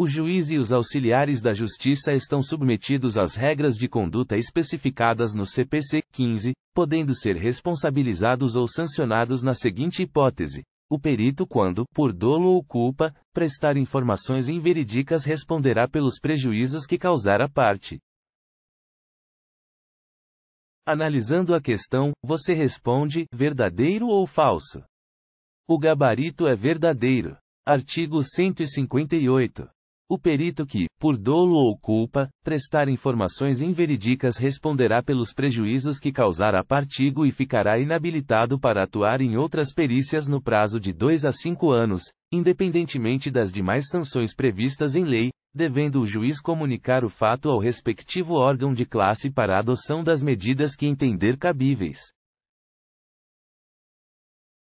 O juiz e os auxiliares da justiça estão submetidos às regras de conduta especificadas no CPC 15, podendo ser responsabilizados ou sancionados na seguinte hipótese: o perito, quando, por dolo ou culpa, prestar informações inverídicas, responderá pelos prejuízos que causar a parte. Analisando a questão, você responde: verdadeiro ou falso? O gabarito é verdadeiro. Artigo 158. O perito que, por dolo ou culpa, prestar informações inverídicas responderá pelos prejuízos que causar a partigo e ficará inabilitado para atuar em outras perícias no prazo de 2 a 5 anos, independentemente das demais sanções previstas em lei, devendo o juiz comunicar o fato ao respectivo órgão de classe para adoção das medidas que entender cabíveis.